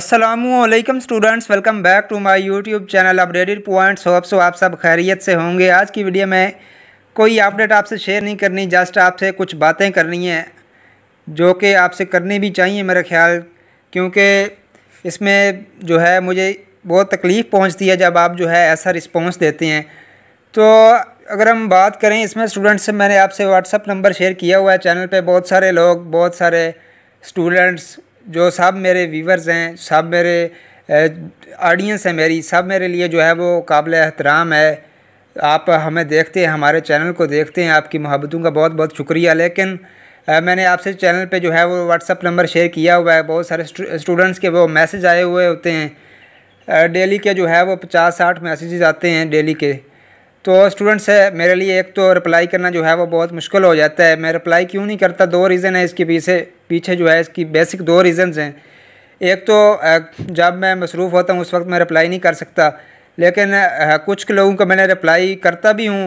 Aslam students welcome back to my YouTube channel updated points hope so आप सब खैरियत से होंगे आज की वीडियो में कोई अपडेट आपसे शेयर नहीं करनी जस्ट आपसे कुछ बातें करनी है जो कि आपसे करनी भी चाहिए मेरा ख्याल क्योंकि इसमें जो है मुझे बहुत तकलीफ़ पहुंचती है जब आप जो है ऐसा रिस्पॉन्स देते हैं तो अगर हम बात करें इसमें स्टूडेंट्स से मैंने आपसे व्हाट्सअप नंबर शेयर किया हुआ है चैनल पर बहुत सारे लोग बहुत सारे स्टूडेंट्स जो सब मेरे व्यूवर्स हैं सब मेरे ऑडियंस हैं मेरी सब मेरे लिए जो है वो काबिल एहतराम है आप हमें देखते हैं हमारे चैनल को देखते हैं आपकी मोहब्बतों का बहुत बहुत शुक्रिया लेकिन आ, मैंने आपसे चैनल पे जो है वो व्हाट्सअप नंबर शेयर किया हुआ है बहुत सारे स्टूडेंट्स के वो मैसेज आए हुए होते हैं डेली के जो है वो पचास साठ मैसेजेस आते हैं डेली के तो स्टूडेंट्स है मेरे लिए एक तो रिप्लाई करना जो है वो बहुत मुश्किल हो जाता है मैं रिप्लाई क्यों नहीं करता दो रीज़न है इसके पीछे पीछे जो है इसकी बेसिक दो रीज़न्स हैं एक तो जब मैं मसरूफ़ होता हूँ उस वक्त मैं रिप्लाई नहीं कर सकता लेकिन कुछ लोगों को मैंने रिप्लाई करता भी हूँ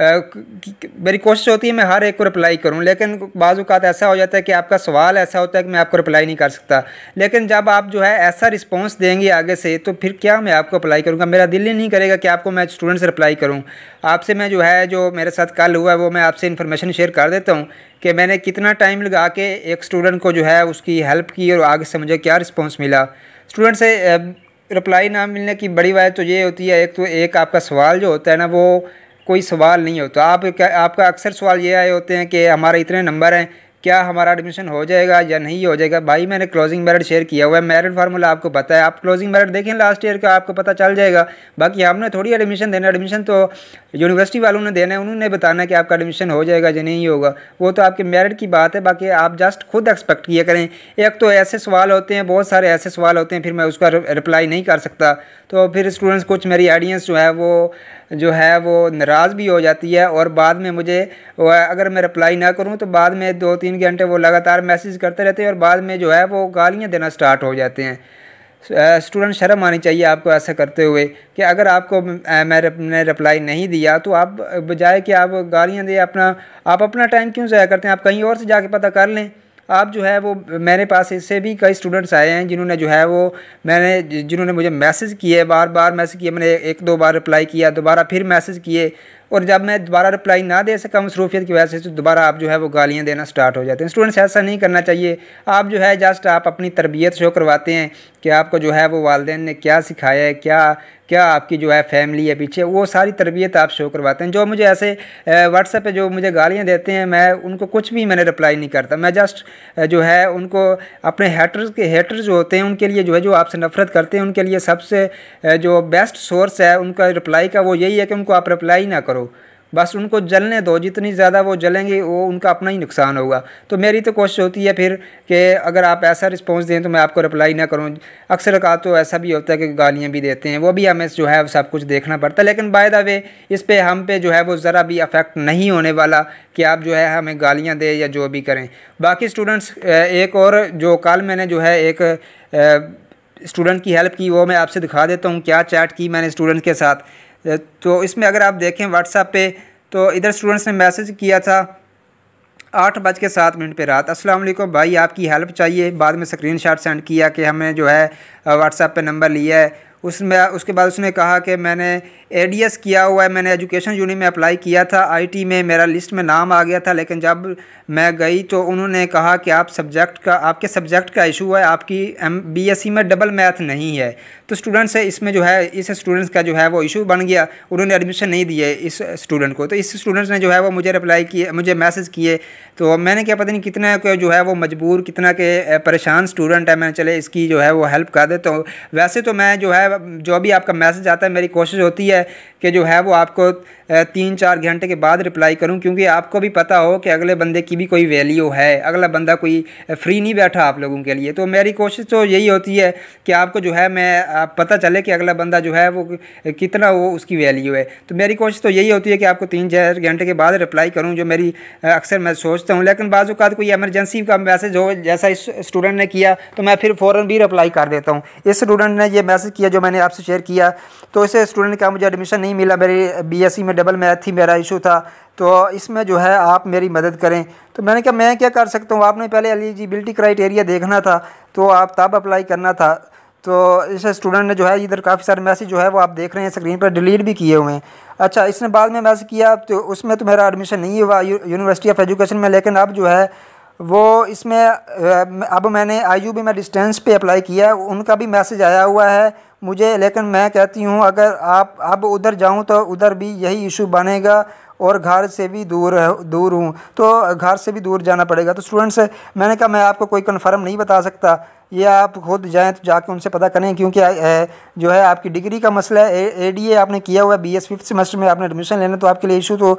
मेरी कोशिश होती है मैं हर एक को रिप्लाई करूं लेकिन बाज़ अवत ऐसा हो जाता है कि आपका सवाल ऐसा होता है कि मैं आपको रिप्लाई नहीं कर सकता लेकिन जब आप जो है ऐसा रिस्पॉन्स देंगे आगे से तो फिर क्या मैं आपको अप्लाई करूँगा मेरा दिल ही नहीं करेगा कि आपको मैं स्टूडेंट से रिप्लाई करूँ आपसे मैं जो है जो मेरे साथ कल हुआ है वो मैं आपसे इन्फॉर्मेशन शेयर कर देता हूँ कि मैंने कितना टाइम लगा के एक स्टूडेंट को जो है उसकी हेल्प की और आगे से मुझे क्या रिस्पॉन्स मिला स्टूडेंट से रिप्लाई ना मिलने की बड़ी वजह तो ये होती है एक तो एक आपका सवाल जो होता है ना वो कोई सवाल नहीं होता आप आपका अक्सर सवाल ये आए होते हैं कि हमारे इतने नंबर हैं क्या हमारा एडमिशन हो जाएगा या नहीं हो जाएगा भाई मैंने क्लोजिंग मेरिट शेयर किया हुआ है मेरिट फार्मूला आपको पता है आप क्लोजिंग मेरिट देखें लास्ट ईयर का आपको पता चल जाएगा बाकी हमने थोड़ी एडमिशन देना एडमिशन तो यूनिवर्सिटी वालों ने देना है उन्होंने बताना कि आपका एडमिशन हो जाएगा या नहीं होगा वो तो आपके मेरिट की बात है बाकी आप जस्ट खुद एक्सपेक्ट किया करें एक तो ऐसे सवाल होते हैं बहुत सारे ऐसे सवाल होते हैं फिर मैं उसका रिप्लाई नहीं कर सकता तो फिर स्टूडेंट्स कुछ मेरी ऑडियंस जो है वो जो है वो नाराज़ भी हो जाती है और बाद में मुझे अगर मैं रिप्लाई ना करूँ तो बाद में दो तीन तीन घंटे वो लगातार मैसेज करते रहते हैं और बाद में जो है वो गालियाँ देना स्टार्ट हो जाते हैं स्टूडेंट शर्म आनी चाहिए आपको ऐसा करते हुए कि अगर आपको मैंने रिप्लाई नहीं दिया तो आप बजाय कि आप गालियाँ दें अपना आप अपना टाइम क्यों ज़ाया करते हैं आप कहीं और से जाके पता कर लें आप जो है वो मेरे पास इससे भी कई स्टूडेंट्स आए हैं जिन्होंने जो है वो मैंने जिन्होंने मुझे मैसेज किए बार बार मैसेज किए मैंने एक दो बार रिप्लाई किया दोबारा फिर मैसेज किए और जब मैं दोबारा रिप्लाई ना दे सका मसरूफियत की वजह से तो दोबारा आप जो है वो गालियाँ देना स्टार्ट हो जाते हैं स्टूडेंट्स ऐसा नहीं करना चाहिए आप जो है जस्ट आप अपनी तरबियत शो करवाते हैं कि आपको जो है वो वालदेन ने क्या सिखाया है क्या क्या आपकी जो है फैमिली है पीछे वो सारी तरबियत आप शो करवाते हैं जो मुझे ऐसे व्हाट्सएप पे जो मुझे गालियाँ देते हैं मैं उनको कुछ भी मैंने रिप्लाई नहीं करता मैं जस्ट जो है उनको अपने हेटर्स के हेटर्स जो होते हैं उनके लिए जो है जो आपसे नफरत करते हैं उनके लिए सबसे जो बेस्ट सोर्स है उनका रिप्लाई का वो यही है कि उनको आप रिप्लाई ना करो बस उनको जलने दो जितनी ज़्यादा वो जलेंगे वो उनका अपना ही नुकसान होगा तो मेरी तो कोशिश होती है फिर कि अगर आप ऐसा रिस्पॉन्स दें तो मैं आपको रिप्लाई ना करूँ अक्सर का तो ऐसा भी होता है कि गालियाँ भी देते हैं वो भी हमें जो है सब कुछ देखना पड़ता है लेकिन बाय द वे इस पर हम पे जो है वो ज़रा भी अफेक्ट नहीं होने वाला कि आप जो है हमें गालियाँ दें या जो भी करें बाकी स्टूडेंट्स एक और जो कल मैंने जो है एक स्टूडेंट की हेल्प की वो मैं आपसे दिखा देता हूँ क्या चैट की मैंने स्टूडेंट के साथ तो इसमें अगर आप देखें व्हाट्सएप पे तो इधर स्टूडेंट्स ने मैसेज किया था आठ बज के सात मिनट पर रात अस्सलाम वालेकुम भाई आपकी हेल्प चाहिए बाद में स्क्रीनशॉट सेंड किया कि हमने जो है व्हाट्सएप पे नंबर लिया है उसमें उसके बाद उसने कहा कि मैंने ए किया हुआ है मैंने एजुकेशन यूनिट में अप्लाई किया था आईटी में मेरा लिस्ट में नाम आ गया था लेकिन जब मैं गई तो उन्होंने कहा कि आप सब्जेक्ट का आपके सब्जेक्ट का इशू है आपकी एम बीएससी e में डबल मैथ नहीं है तो स्टूडेंट्स इसमें जो है इस स्टूडेंट्स का जो है वो इशू बन गया उन्होंने एडमिशन नहीं दिए इस स्टूडेंट को तो इस स्टूडेंट्स ने जो है वो मुझे रिप्लाई किए मुझे मैसेज किए तो मैंने क्या पता नहीं कितना के जो है वो मजबूर कितना के परेशान स्टूडेंट है मैंने चले इसकी जो है वो हेल्प कर देता तो हूँ वैसे तो मैं जो है जो भी आपका मैसेज आता है मेरी कोशिश होती है कि जो है वो आपको तीन चार घंटे के बाद रिप्लाई करूँ क्योंकि आपको भी पता हो कि अगले बंदे की भी कोई वैल्यू है अगला बंदा कोई फ्री नहीं बैठा आप लोगों के लिए तो मेरी कोशिश तो यही होती है कि आपको जो है मैं पता चले कि अगला बंदा जो है वो कितना वो उसकी वैल्यू है तो मेरी कोशिश तो यही होती है कि आपको तीन चार घंटे के बाद रिप्लाई करूँ जो मेरी अक्सर मैं सोचता हूँ लेकिन बाज़ात कोई एमरजेंसी का मैसेज हो जैसा इस स्टूडेंट ने किया तो मैं फिर फ़ौर भी रिप्लाई कर देता हूँ इस स्टूडेंट ने यह मैसेज किया जो मैंने आपसे शेयर किया तो इस स्टूडेंट का मुझे एडमिशन नहीं मिला मेरी बी में डबल मैथ थी मेरा इशू था तो इसमें जो है आप मेरी मदद करें तो मैंने कहा मैं क्या कर सकता हूँ आपने पहले एलिजिबिलिटी क्राइटेरिया देखना था तो आप तब अप्लाई करना था तो इस स्टूडेंट ने जो है इधर काफ़ी सारे मैसेज जो है वो आप देख रहे हैं स्क्रीन पर डिलीट भी किए हुए हैं अच्छा इसने बाद में मैसेज किया तो उसमें तो मेरा एडमिशन नहीं हुआ यूनिवर्सिटी ऑफ एजुकेशन में लेकिन अब जो है वो इसमें अब मैंने आई में मैं डिस्टेंस पे अप्लाई किया उनका भी मैसेज आया हुआ है मुझे लेकिन मैं कहती हूँ अगर आप अब उधर जाऊँ तो उधर भी यही इशू बनेगा और घर से भी दूर दूर हूँ तो घर से भी दूर जाना पड़ेगा तो स्टूडेंट्स मैंने कहा मैं आपको कोई कन्फर्म नहीं बता सकता ये आप खुद जाएँ तो जाके उनसे पता करें क्योंकि जो है आपकी डिग्री का मसला है ए डी ए आपने किया हुआ है बी एस फिफ्थ सेमेस्टर में आपने एडमिशन लेना तो आपके लिए इशू तो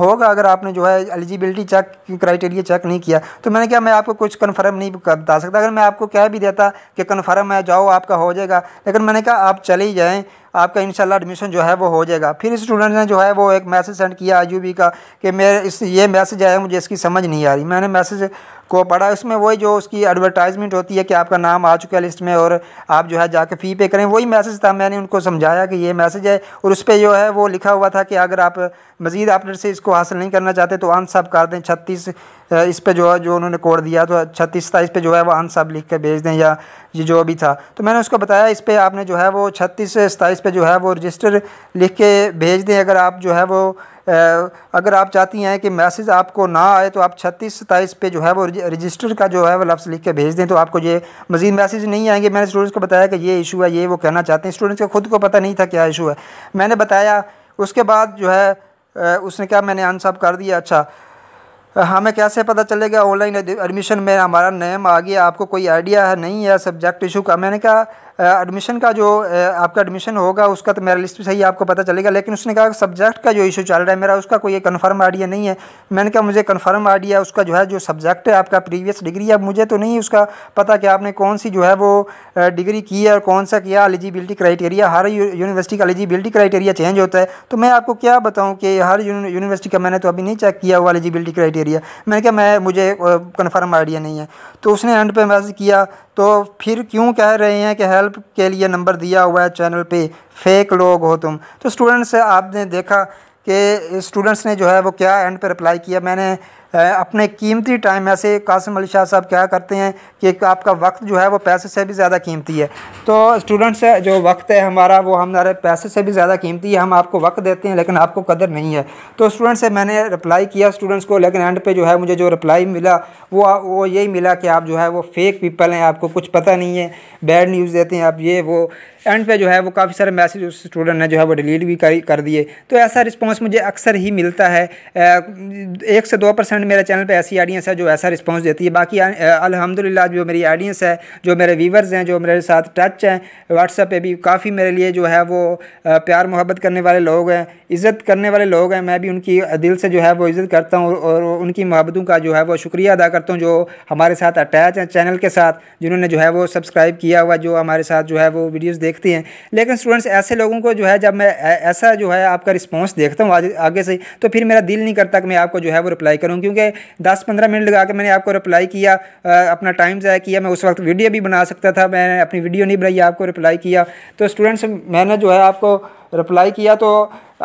होगा अगर आपने जो है एलिजिबिलिटी चेक क्राइटेरिया चेक नहीं किया तो मैंने कहा मैं आपको कुछ कन्फर्म नहीं बता सकता अगर मैं आपको कह भी देता कि कन्फर्म है जाओ आपका हो जाएगा लेकिन मैंने कहा आप चले ही जाएँ आपका इन एडमिशन जो है वो हो जाएगा फिर स्टूडेंट ने जो है वो एक मैसेज सेंड किया आई का कि मेरे इस ये मैसेज आया मुझे इसकी समझ नहीं आ रही मैंने मैसेज को पढ़ा उसमें वही जो उसकी एडवर्टाइजमेंट होती है कि आपका नाम आ चुका है लिस्ट में और आप जो है जाके फ़ी पे करें वही मैसेज था मैंने उनको समझाया कि ये मैसेज है और उस पर जो है वो लिखा हुआ था कि अगर आप मज़ीद अपडेट से इसको हासिल नहीं करना चाहते तो अनसब कर दें छत्तीस इस पर जो है जो उन्होंने कोड दिया तो छत्तीस सताईस पे जो है वो अनसब लिख कर भेज दें या ये जो भी था तो मैंने उसको बताया इस पर आपने जो है वो छत्तीस सताईस पर जो है वो रजिस्टर लिख के भेज दें अगर आप जो है वो अगर आप चाहती हैं कि मैसेज आपको ना आए तो आप छत्तीस सताईस पे जो है वो रजिस्टर का जो है वो लफ्स लिख के भेज दें तो आपको ये मज़ीद मैसेज नहीं आएंगे मैंने स्टूडेंट्स को बताया कि ये इशू है ये वो कहना चाहते हैं स्टूडेंट्स को खुद को पता नहीं था क्या इशू है मैंने बताया उसके बाद जो है उसने कहा मैंने आंसर कर दिया अच्छा हाँ, हमें कैसे पता चलेगा ऑनलाइन एडमिशन में हमारा नेम आ गया आपको कोई आइडिया है नहीं है सब्जेक्ट इशू का मैंने कहा एडमिशन का जो आपका एडमिशन होगा उसका तो मेरा लिस्ट सही आपको पता चलेगा लेकिन उसने कहा सब्जेक्ट का जो इशू चल रहा है मेरा उसका कोई कन्फर्म आइडिया नहीं है मैंने कहा मुझे कन्फर्म आइडिया उसका जो है जो सब्जेक्ट है आपका प्रीवियस डिग्री अब मुझे तो नहीं उसका पता कि आपने कौन सी जो है वो डिग्री की है और कौन सा किया एलिजिबिलिटी क्राइटेरिया हर यूनिवर्सिटी का एलिजिबिलिटी क्राइटेरिया चेंज होता है तो मैं आपको क्या बताऊँ कि हर यूनिवर्सिटी का मैंने तो अभी नहीं चेक किया हुआ एलिजिबिलिटी क्राइटेरिया आइडिया मैंने कहा मैं मुझे कन्फर्म आइडिया नहीं है तो उसने एंड पे मैसेज किया तो फिर क्यों कह रहे हैं कि हेल्प के लिए नंबर दिया हुआ है चैनल पे फेक लोग हो तुम तो स्टूडेंट्स आपने देखा कि स्टूडेंट्स ने जो है वो क्या एंड पर अप्लाई किया मैंने अपने कीमती टाइम ऐसे कासिम अली शाह साहब क्या करते हैं कि आपका वक्त जो है वो पैसे से भी ज़्यादा कीमती है तो स्टूडेंट्स जो वक्त है हमारा वो हमारे पैसे से भी ज़्यादा कीमती है हम आपको वक्त देते हैं लेकिन आपको कदर नहीं है तो स्टूडेंट्स से मैंने रिप्लाई किया स्टूडेंट्स को लेकिन एंड पे जो है मुझे जो रिप्लाई मिला वो वो यही मिला कि आप जो है वो फेक पीपल हैं आपको कुछ पता नहीं है बैड न्यूज़ देते हैं आप ये वो एंड पे जो है वो काफ़ी सारे मैसेज उस स्टूडेंट ने जो है वो डिलीट भी कर दिए तो ऐसा रिस्पॉन्स रिस्पांस मुझे अक्सर ही मिलता है एक से दो परसेंट मेरे चैनल पे ऐसी ऑडियंस है जो ऐसा रिस्पांस देती है बाकी अल्हम्दुलिल्लाह जो मेरी ऑडियंस है जो मेरे व्यूवर्स हैं जो मेरे साथ टच हैं व्हाट्सएप पे भी काफ़ी मेरे लिए जो है वो प्यार मोहब्बत करने वाले लोग हैं इज़्ज़त करने वाले लोग हैं मैं भी उनकी दिल से जो है वो इज़्ज़त करता हूँ और उनकी मोहब्बतों का जो है वो शुक्रिया अदा करता हूँ जो हमारे साथ अटैच हैं चैनल के साथ जिन्होंने जो है वो सब्सक्राइब किया हुआ जो हमारे साथ जो है वो वीडियोज़ देखते हैं लेकिन स्टूडेंट्स ऐसे लोगों को जो है जब मैं ऐसा जो है आपका रिस्पॉन्स देखता हूँ हूँ आगे से तो फिर मेरा दिल नहीं करता कि मैं आपको जो है वो रिप्लाई करूँ क्योंकि दस पंद्रह मिनट लगा के मैंने आपको रिप्लाई किया अपना टाइम ज़ाया किया मैं उस वक्त वीडियो भी बना सकता था मैंने अपनी वीडियो नहीं बनाई आपको रिप्लाई किया तो स्टूडेंट्स मैंने जो है आपको रिप्लाई किया तो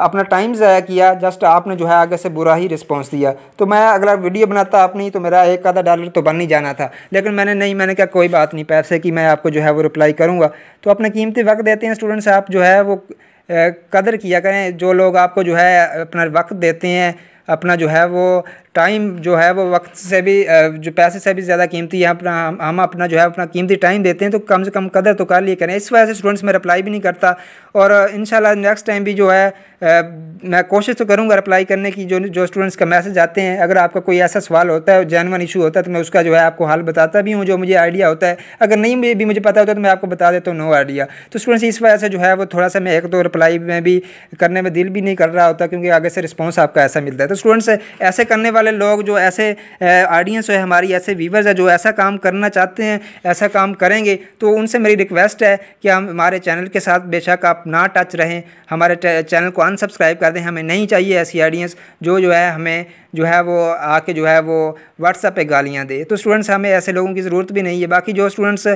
अपना टाइम ज़ाया किया जस्ट आपने जो है आगे से बुरा ही रिस्पांस दिया तो मैं अगला वीडियो बनाता अपनी तो मेरा एक आधा डॉलर तो बन ही जाना था लेकिन मैंने नहीं मैंने कहा कोई बात नहीं पैसे कि मैं आपको जो है वो रिप्लाई करूँगा तो अपना कीमती वक्त देते हैं स्टूडेंट्स आप जो है वो कदर किया करें जो लोग आपको जो है अपना वक्त देते हैं अपना जो है वो टाइम जो है वो वक्त से भी जो पैसे से भी ज़्यादा कीमती है अपना हम अपना जो है अपना कीमती टाइम देते हैं तो कम से कम कदर तो कर लिए करें इस वजह से स्टूडेंट्स में रिप्लाई भी नहीं करता और इन नेक्स्ट टाइम भी जो है मैं कोशिश तो करूँगा रिप्लाई करने की जो जो स्टूडेंट्स का मैसेज आते हैं अगर आपका कोई ऐसा सवाल होता है जैनवन इशू होता है तो मैं उसका जो है आपको हाल बताता भी हूँ जो मुझे आइडिया होता है अगर नहीं भी मुझे पता होता है तो मैं आपको बता देता हूँ नो आइडिया तो स्टूडेंट्स इस वजह से जो है वो थोड़ा सा मैं एक दो रिप्लाई में भी करने में दिल भी नहीं कर रहा होता क्योंकि आगे से रिस्पॉन्स आपका ऐसा मिलता है तो स्टूडेंट्स ऐसे करने वाले लोग जो ऐसे ऑडियंस है हमारी ऐसे व्यूवर्स है जो ऐसा काम करना चाहते हैं ऐसा काम करेंगे तो उनसे मेरी रिक्वेस्ट है कि हम हमारे चैनल के साथ बेशक आप ना टच रहें हमारे चैनल को अनसब्सक्राइब कर दें हमें नहीं चाहिए ऐसी ऑडियंस जो जो है हमें जो है वो आके जो है वो व्हाट्सएप पे गालियाँ दे तो स्टूडेंट्स हमें ऐसे लोगों की ज़रूरत भी नहीं है बाकी जो स्टूडेंट्स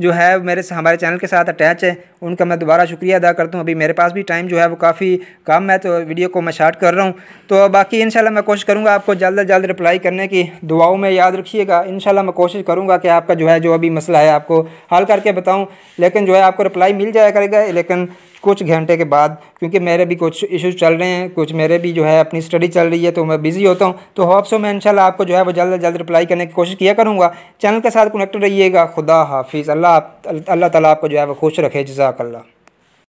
जो है मेरे हमारे चैनल के साथ अटैच है उनका मैं दोबारा शुक्रिया अदा करता हूँ अभी मेरे पास भी टाइम जो है वो काफ़ी कम है तो वीडियो को मैं शार्ट कर रहा हूँ तो बाकी इन मैं कोशिश करूँगा आपको जल्द जल्द रिप्लाई करने की दुआओं में याद रखिएगा इन मैं कोशिश करूँगा कि आपका जो है जो अभी मसला है आपको हल करके बताऊँ लेकिन जो है आपको रिप्लाई मिल जाया करेगा लेकिन कुछ घंटे के बाद क्योंकि मेरे भी कुछ इश्यूज चल रहे हैं कुछ मेरे भी जो है अपनी स्टडी चल रही है तो मैं बिज़ी होता हूँ तो होप सो मैं इंशाल्लाह आपको जो है वो जल्द अज जल्द रिप्लाई करने की कोशिश किया करूँगा चैनल के साथ कनेक्टेड रहिएगा खुदा हाफिज़ अल्लाह अल्लाह ताला आपको जो है वो खुश रखे जजाकल्ला